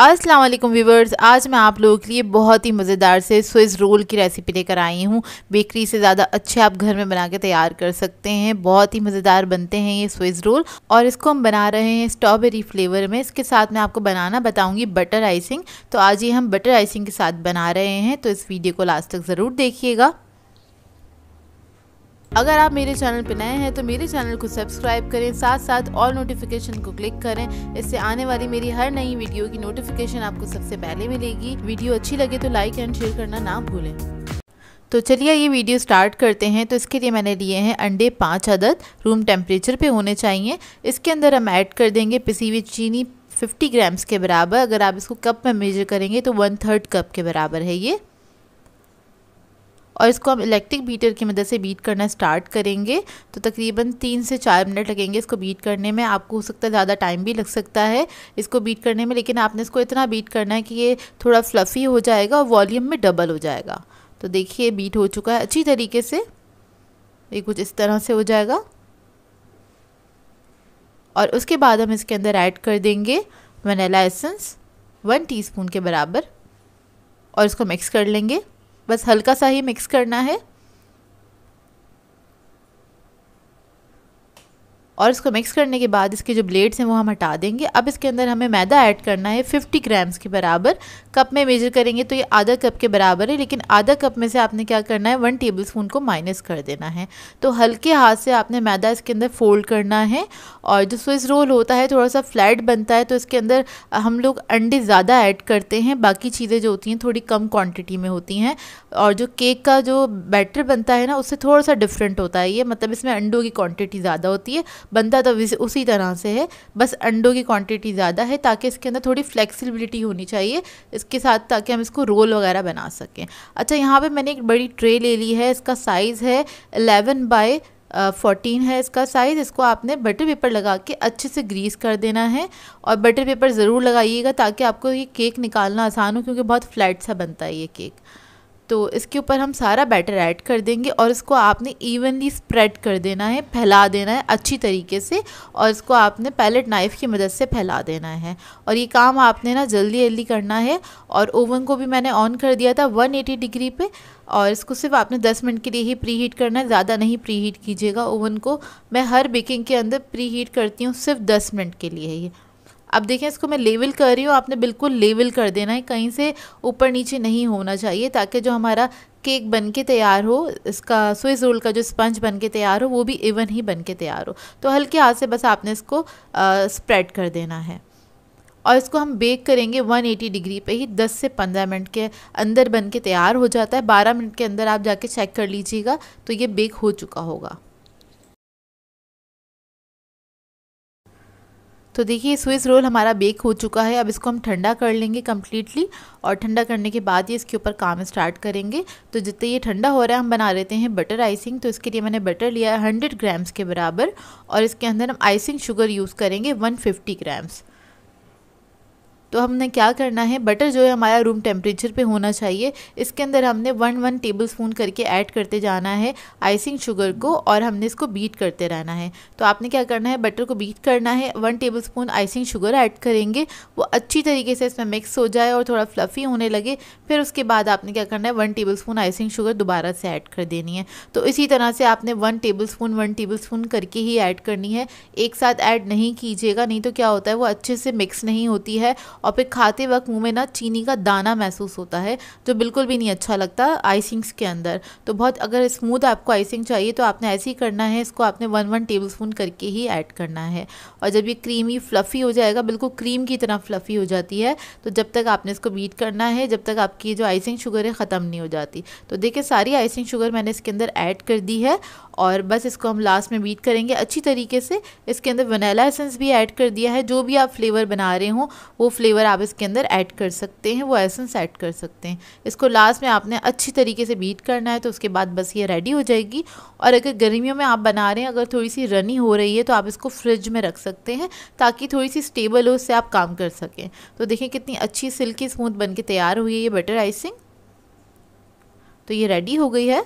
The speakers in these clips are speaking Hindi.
अस्सलाम वालेकुम व्यूवर्स आज मैं आप लोगों के लिए बहुत ही मज़ेदार से स्विस रोल की रेसिपी लेकर आई हूँ बेकरी से ज़्यादा अच्छे आप घर में बना के तैयार कर सकते हैं बहुत ही मज़ेदार बनते हैं ये स्विस रोल और इसको हम बना रहे हैं स्ट्रॉबेरी फ्लेवर में इसके साथ मैं आपको बनाना बताऊँगी बटर आइसिंग तो आज ये हम बटर आइसिंग के साथ बना रहे हैं तो इस वीडियो को लास्ट तक ज़रूर देखिएगा अगर आप मेरे चैनल पर नए हैं तो मेरे चैनल को सब्सक्राइब करें साथ साथ ऑल नोटिफिकेशन को क्लिक करें इससे आने वाली मेरी हर नई वीडियो की नोटिफिकेशन आपको सबसे पहले मिलेगी वीडियो अच्छी लगे तो लाइक एंड शेयर करना ना भूलें तो चलिए ये वीडियो स्टार्ट करते हैं तो इसके लिए मैंने लिए हैं अंडे पाँच अदद रूम टेम्परेचर पे होने चाहिए इसके अंदर हम ऐड कर देंगे पिसी हुई चीनी 50 ग्राम्स के बराबर अगर आप इसको कप में मेजर करेंगे तो वन थर्ड कप के बराबर है ये और इसको हम इलेक्ट्रिक बीटर की मदद से बीट करना स्टार्ट करेंगे तो तकरीबन तीन से चार मिनट लगेंगे इसको बीट करने में आपको हो सकता है ज़्यादा टाइम भी लग सकता है इसको बीट करने में लेकिन आपने इसको इतना बीट करना है कि ये थोड़ा फ्लफ़ी हो जाएगा और वॉलीम में डबल हो जाएगा तो देखिए बीट हो चुका है अच्छी तरीके से ये कुछ इस तरह से हो जाएगा और उसके बाद हम इसके अंदर ऐड कर देंगे वनीला एसेंस वन टीस्पून के बराबर और इसको मिक्स कर लेंगे बस हल्का सा ही मिक्स करना है और इसको मिक्स करने के बाद इसके जो ब्लेड्स हैं वो हम हटा देंगे अब इसके अंदर हमें मैदा ऐड करना है 50 ग्राम्स के बराबर कप में मेजर करेंगे तो ये आधा कप के बराबर है लेकिन आधा कप में से आपने क्या करना है वन टेबल स्पून को माइनस कर देना है तो हल्के हाथ से आपने मैदा इसके अंदर फोल्ड करना है और जो स्विस रोल होता है थोड़ा सा फ्लैट बनता है तो इसके अंदर हम लोग अंडे ज़्यादा ऐड करते हैं बाकी चीज़ें जो होती हैं थोड़ी कम क्वान्टिटी में होती हैं और जो केक का जो बैटर बनता है ना उससे थोड़ा सा डिफरेंट होता है ये मतलब इसमें अंडों की क्वान्टिटी ज़्यादा होती है बनता तो उसी तरह से है बस अंडों की क्वांटिटी ज़्यादा है ताकि इसके अंदर थोड़ी फ्लेक्सिबिलिटी होनी चाहिए इसके साथ ताकि हम इसको रोल वगैरह बना सकें अच्छा यहाँ पर मैंने एक बड़ी ट्रे ले ली है इसका साइज़ है एलेवन बाई फोर्टीन है इसका साइज़ इसको आपने बटर पेपर लगा के अच्छे से ग्रीस कर देना है और बटर पेपर ज़रूर लगाइएगा ताकि आपको ये केक निकालना आसान हो क्योंकि बहुत फ्लैट सा बनता है ये केक तो इसके ऊपर हम सारा बैटर ऐड कर देंगे और इसको आपने इवनली स्प्रेड कर देना है फैला देना है अच्छी तरीके से और इसको आपने पैलेट नाइफ़ की मदद से फैला देना है और ये काम आपने ना जल्दी जल्दी करना है और ओवन को भी मैंने ऑन कर दिया था 180 डिग्री पे और इसको सिर्फ आपने 10 मिनट के लिए ही प्री हीट करना है ज़्यादा नहीं प्री हीट कीजिएगा ओवन को मैं हर बेकिंग के अंदर प्री हीट करती हूँ सिर्फ दस मिनट के लिए ही अब देखें इसको मैं लेवल कर रही हूँ आपने बिल्कुल लेवल कर देना है कहीं से ऊपर नीचे नहीं होना चाहिए ताकि जो हमारा केक बन के तैयार हो इसका स्विस रोल का जो स्पंज बन के तैयार हो वो भी इवन ही बन के तैयार हो तो हल्के हाथ से बस आपने इसको स्प्रेड कर देना है और इसको हम बेक करेंगे 180 डिग्री पे ही 10 से 15 मिनट के अंदर बन के तैयार हो जाता है 12 मिनट के अंदर आप जाके चेक कर लीजिएगा तो ये बेक हो चुका होगा तो देखिए स्विस रोल हमारा बेक हो चुका है अब इसको हम ठंडा कर लेंगे कम्प्लीटली और ठंडा करने के बाद ही इसके ऊपर काम स्टार्ट करेंगे तो जितने ये ठंडा हो रहा है हम बना लेते हैं बटर आइसिंग तो इसके लिए मैंने बटर लिया है हंड्रेड ग्राम्स के बराबर और इसके अंदर हम आइसिंग शुगर यूज़ करेंगे वन फिफ्टी ग्राम्स तो हमने क्या करना है बटर जो है हमारा रूम टेम्परेचर पे होना चाहिए इसके अंदर हमने वन वन टेबल स्पून करके ऐड करते जाना है आइसिंग शुगर को और हमने इसको बीट करते रहना है तो आपने क्या करना है बटर को बीट करना है one tablespoon icing sugar add करेंगे वो अच्छी तरीके से इसमें मिक्स हो जाए और थोड़ा फ्लफ़ी होने लगे फिर उसके बाद आपने क्या करना है one tablespoon icing sugar दोबारा से ऐड कर देनी है तो इसी तरह से आपने one tablespoon one tablespoon करके ही ऐड करनी है एक साथ ऐड नहीं कीजिएगा नहीं तो क्या होता है वो अच्छे से मिक्स नहीं होती है और फिर खाते वक्त मुंह में ना चीनी का दाना महसूस होता है जो बिल्कुल भी नहीं अच्छा लगता आइसिंग्स के अंदर तो बहुत अगर स्मूथ आपको आइसिंग चाहिए तो आपने ऐसे ही करना है इसको आपने वन वन टेबल स्पून करके ही ऐड करना है और जब ये क्रीमी फ्लफ़ी हो जाएगा बिल्कुल क्रीम की तरह फ्लफ़ी हो जाती है तो जब तक आपने इसको बीट करना है जब तक आपकी जो आइसिंग शुगर है ख़त्म नहीं हो जाती तो देखिए सारी आइसिंग शुगर मैंने इसके अंदर ऐड कर दी है और बस इसको हम लास्ट में बीट करेंगे अच्छी तरीके से इसके अंदर वनीला एसेंस भी ऐड कर दिया है जो भी आप फ्लेवर बना रहे हों वो फ्लेवर फ्लेवर आप इसके अंदर ऐड कर सकते हैं वो एसेंस ऐड कर सकते हैं इसको लास्ट में आपने अच्छी तरीके से बीट करना है तो उसके बाद बस ये रेडी हो जाएगी और अगर गर्मियों में आप बना रहे हैं अगर थोड़ी सी रनी हो रही है तो आप इसको फ्रिज में रख सकते हैं ताकि थोड़ी सी स्टेबल हो उससे आप काम कर सकें तो देखें कितनी अच्छी सिल्की स्मूथ बन के तैयार हुई है ये बटर आइसिंग तो ये रेडी हो गई है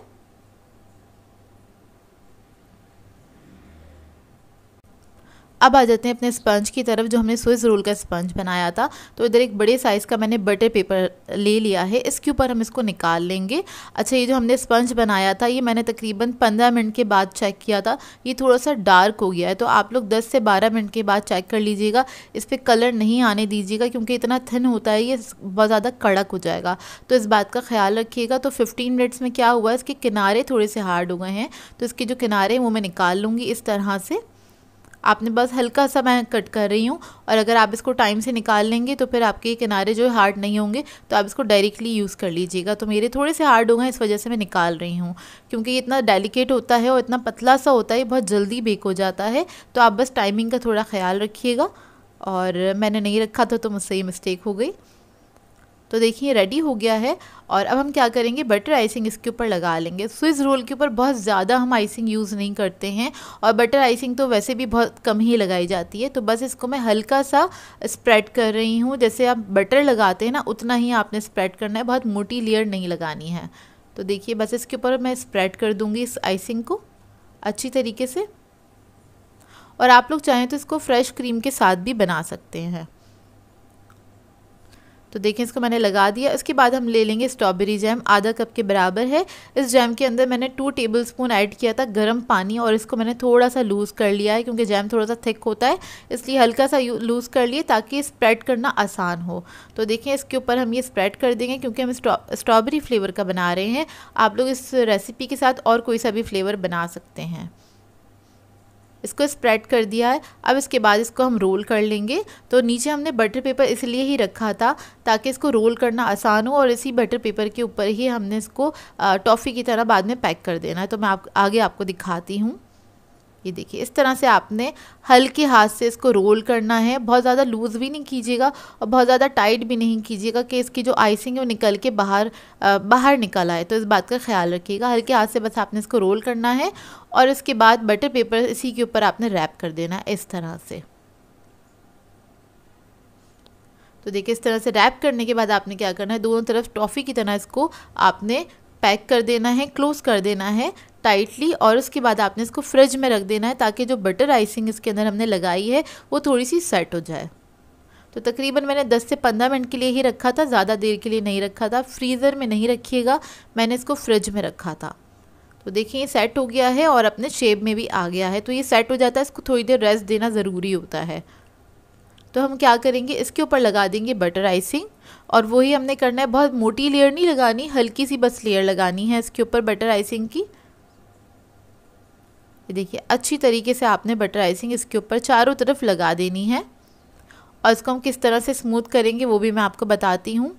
अब आ जाते हैं अपने स्पंज की तरफ जो हमने स्विस रोल का स्पंज बनाया था तो इधर एक बड़े साइज़ का मैंने बटर पेपर ले लिया है इसके ऊपर हम इसको निकाल लेंगे अच्छा ये जो हमने स्पंज बनाया था ये मैंने तकरीबन पंद्रह मिनट के बाद चेक किया था ये थोड़ा सा डार्क हो गया है तो आप लोग दस से बारह मिनट के बाद चेक कर लीजिएगा इस पर कलर नहीं आने दीजिएगा क्योंकि इतना थिन होता है ये बहुत ज़्यादा कड़क हो जाएगा तो इस बात का ख्याल रखिएगा तो फिफ्टीन मिनट्स में क्या हुआ इसके किनारे थोड़े से हार्ड हो गए हैं तो इसके जो किनारे हैं वो मैं निकाल लूँगी इस तरह से आपने बस हल्का सा मैं कट कर रही हूँ और अगर आप इसको टाइम से निकाल लेंगे तो फिर आपके किनारे जो है हार्ड नहीं होंगे तो आप इसको डायरेक्टली यूज़ कर लीजिएगा तो मेरे थोड़े से हार्ड होंगे इस वजह से मैं निकाल रही हूँ क्योंकि ये इतना डेलिकेट होता है और इतना पतला सा होता है बहुत जल्दी बेक हो जाता है तो आप बस टाइमिंग का थोड़ा ख्याल रखिएगा और मैंने नहीं रखा था तो मुझसे ये मिस्टेक हो गई तो देखिए रेडी हो गया है और अब हम क्या करेंगे बटर आइसिंग इसके ऊपर लगा लेंगे स्विस रोल के ऊपर बहुत ज़्यादा हम आइसिंग यूज़ नहीं करते हैं और बटर आइसिंग तो वैसे भी बहुत कम ही लगाई जाती है तो बस इसको मैं हल्का सा स्प्रेड कर रही हूँ जैसे आप बटर लगाते हैं ना उतना ही आपने स्प्रेड करना है बहुत मोटी लेयर नहीं लगानी है तो देखिए बस इसके ऊपर मैं स्प्रेड कर दूँगी इस आइसिंग को अच्छी तरीके से और आप लोग चाहें तो इसको फ्रेश क्रीम के साथ भी बना सकते हैं तो देखें इसको मैंने लगा दिया इसके बाद हम ले लेंगे स्ट्रॉबेरी जैम आधा कप के बराबर है इस जैम के अंदर मैंने टू टेबल स्पून ऐड किया था गर्म पानी और इसको मैंने थोड़ा सा लूज़ कर लिया है क्योंकि जैम थोड़ा सा थिक होता है इसलिए हल्का सा लूज़ कर लिए ताकि स्प्रेड करना आसान हो तो देखें इसके ऊपर हम ये स्प्रेड कर देंगे क्योंकि हम स्ट्रॉबेरी फ्लेवर का बना रहे हैं आप लोग इस रेसिपी के साथ और कोई सा भी फ्लेवर बना सकते हैं इसको स्प्रेड कर दिया है अब इसके बाद इसको हम रोल कर लेंगे तो नीचे हमने बटर पेपर इसलिए ही रखा था ताकि इसको रोल करना आसान हो और इसी बटर पेपर के ऊपर ही हमने इसको टॉफ़ी की तरह बाद में पैक कर देना है तो मैं आप आगे आपको दिखाती हूँ ये देखिए इस तरह से आपने हल्के हाथ से इसको रोल करना है बहुत ज़्यादा लूज़ भी नहीं कीजिएगा और बहुत ज़्यादा टाइट भी नहीं कीजिएगा कि इसकी जो आइसिंग है वो निकल के बाहर आ, बाहर निकल आए तो इस बात का ख्याल रखिएगा हल्के हाथ से बस आपने इसको रोल करना है और इसके बाद बटर पेपर इसी के ऊपर आपने रैप कर देना है इस तरह से तो देखिए इस तरह से रैप करने के बाद आपने क्या करना है दोनों तरफ टॉफ़ी की तरह इसको आपने पैक कर देना है क्लोज़ कर देना है टाइटली और उसके बाद आपने इसको फ्रिज में रख देना है ताकि जो बटर आइसिंग इसके अंदर हमने लगाई है वो थोड़ी सी सेट हो जाए तो तकरीबन मैंने 10 से 15 मिनट के लिए ही रखा था ज़्यादा देर के लिए नहीं रखा था फ्रीज़र में नहीं रखिएगा मैंने इसको फ्रिज में रखा था तो देखिए ये सेट हो गया है और अपने शेप में भी आ गया है तो ये सेट हो जाता है इसको थोड़ी देर रेस्ट देना ज़रूरी होता है तो हम क्या करेंगे इसके ऊपर लगा देंगे बटर आइसिंग और वही हमने करना है बहुत मोटी लेयर नहीं लगानी हल्की सी बस लेयर लगानी है इसके ऊपर बटर आइसिंग की ये देखिए अच्छी तरीके से आपने बटर आइसिंग इसके ऊपर चारों तरफ लगा देनी है और इसको हम किस तरह से स्मूथ करेंगे वो भी मैं आपको बताती हूँ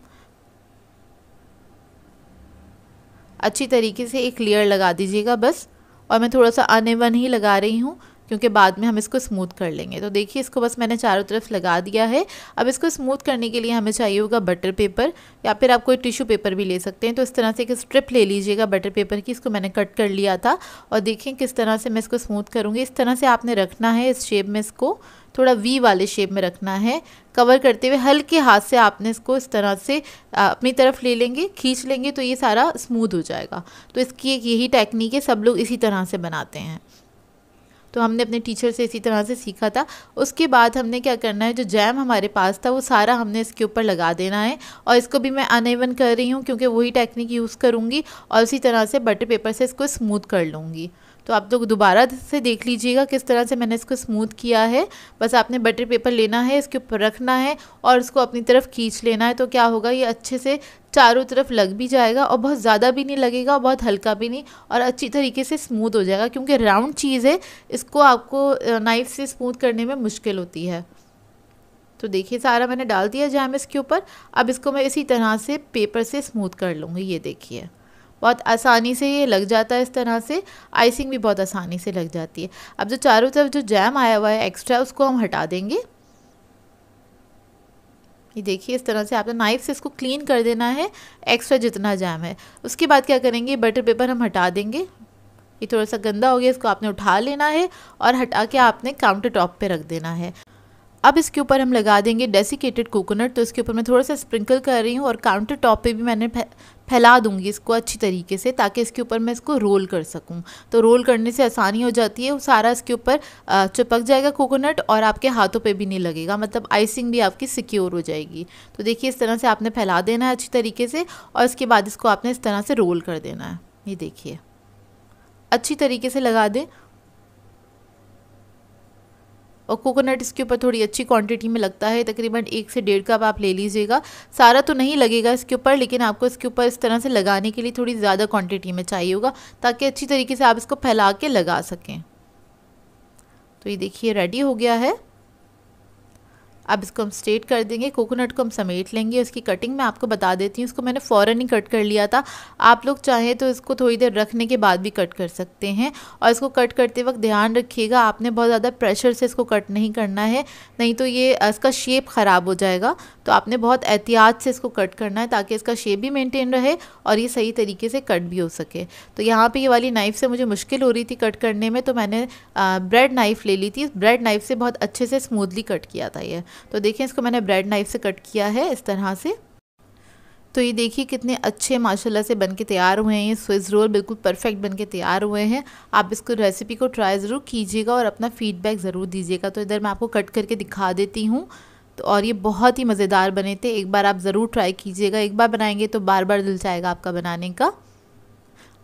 अच्छी तरीके से एक लेयर लगा दीजिएगा बस और मैं थोड़ा सा अनेवन ही लगा रही हूँ क्योंकि बाद में हम इसको स्मूथ कर लेंगे तो देखिए इसको बस मैंने चारों तरफ लगा दिया है अब इसको स्मूथ करने के लिए हमें चाहिए होगा बटर पेपर या फिर आप कोई टिश्यू पेपर भी ले सकते हैं तो इस तरह से एक स्ट्रिप ले लीजिएगा बटर पेपर की इसको मैंने कट कर लिया था और देखें किस तरह से मैं इसको स्मूथ करूँगी इस तरह से आपने रखना है इस शेप में इसको थोड़ा वी वाले शेप में रखना है कवर करते हुए हल्के हाथ से आपने इसको इस तरह से अपनी तरफ ले लेंगे खींच लेंगे तो ये सारा स्मूथ हो जाएगा तो इसकी एक यही टेक्निक है सब लोग इसी तरह से बनाते हैं तो हमने अपने टीचर से इसी तरह से सीखा था उसके बाद हमने क्या करना है जो जैम हमारे पास था वो सारा हमने इसके ऊपर लगा देना है और इसको भी मैं अनएवन कर रही हूँ क्योंकि वही टेक्निक यूज़ करूँगी और उसी तरह से बटर पेपर से इसको स्मूथ कर लूँगी तो आप लोग तो दोबारा से देख लीजिएगा किस तरह से मैंने इसको स्मूथ किया है बस आपने बटर पेपर लेना है इसके ऊपर रखना है और इसको अपनी तरफ खींच लेना है तो क्या होगा ये अच्छे से चारों तरफ लग भी जाएगा और बहुत ज़्यादा भी नहीं लगेगा और बहुत हल्का भी नहीं और अच्छी तरीके से स्मूथ हो जाएगा क्योंकि राउंड चीज़ है इसको आपको नाइफ से स्मूथ करने में मुश्किल होती है तो देखिए सारा मैंने डाल दिया जैम इसके ऊपर अब इसको मैं इसी तरह से पेपर से स्मूथ कर लूँगी ये देखिए बहुत आसानी से ये लग जाता है इस तरह से आइसिंग भी बहुत आसानी से लग जाती है अब जो चारों तरफ जो जैम आया हुआ है एक्स्ट्रा उसको हम हटा देंगे ये देखिए इस तरह से आपने नाइफ से इसको क्लीन कर देना है एक्स्ट्रा जितना जैम है उसके बाद क्या करेंगे बटर पेपर हम हटा देंगे ये थोड़ा सा गंदा हो गया इसको आपने उठा लेना है और हटा के आपने काउंटर टॉप पर रख देना है अब इसके ऊपर हम लगा देंगे डेसिकेटेड कोकोनट तो इसके ऊपर मैं थोड़ा सा स्प्रिंकल कर रही हूँ और काउंटर टॉप पर भी मैंने फैला दूंगी इसको अच्छी तरीके से ताकि इसके ऊपर मैं इसको रोल कर सकूं तो रोल करने से आसानी हो जाती है वो सारा इसके ऊपर चिपक जाएगा कोकोनट और आपके हाथों पे भी नहीं लगेगा मतलब आइसिंग भी आपकी सिक्योर हो जाएगी तो देखिए इस तरह से आपने फैला देना है अच्छी तरीके से और इसके बाद इसको आपने इस तरह से रोल कर देना है ये देखिए अच्छी तरीके से लगा दें और कोकोनट इसके ऊपर थोड़ी अच्छी क्वांटिटी में लगता है तकरीबन एक से डेढ़ कप आप ले लीजिएगा सारा तो नहीं लगेगा इसके ऊपर लेकिन आपको इसके ऊपर इस तरह से लगाने के लिए थोड़ी ज़्यादा क्वांटिटी में चाहिए होगा ताकि अच्छी तरीके से आप इसको फैला के लगा सकें तो ये देखिए रेडी हो गया है अब इसको हम स्ट्रेट कर देंगे कोकोनट को हम समेट लेंगे उसकी कटिंग मैं आपको बता देती हूँ उसको मैंने फ़ौरन ही कट कर लिया था आप लोग चाहें तो इसको थोड़ी देर रखने के बाद भी कट कर सकते हैं और इसको कट करते वक्त ध्यान रखिएगा आपने बहुत ज़्यादा प्रेशर से इसको कट नहीं करना है नहीं तो ये इसका शेप ख़राब हो जाएगा तो आपने बहुत एहतियात से इसको कट करना है ताकि इसका शेप भी मेनटेन रहे और ये सही तरीके से कट भी हो सके तो यहाँ पर ये वाली नाइफ़ से मुझे मुश्किल हो रही थी कट करने में तो मैंने ब्रेड नाइफ़ ले ली थी ब्रेड नाइफ़ से बहुत अच्छे से स्मूदली कट किया था ये तो देखिए इसको मैंने ब्रेड नाइफ से कट किया है इस तरह से तो ये देखिए कितने अच्छे माशाल्लाह से बनके तैयार हुए हैं ये स्विस रोल बिल्कुल परफेक्ट बन के तैयार हुए हैं आप इसको रेसिपी को ट्राई ज़रूर कीजिएगा और अपना फीडबैक ज़रूर दीजिएगा तो इधर मैं आपको कट करके दिखा देती हूँ तो और ये बहुत ही मज़ेदार बने थे एक बार आप ज़रूर ट्राई कीजिएगा एक बार बनाएंगे तो बार बार दिल जाएगा आपका बनाने का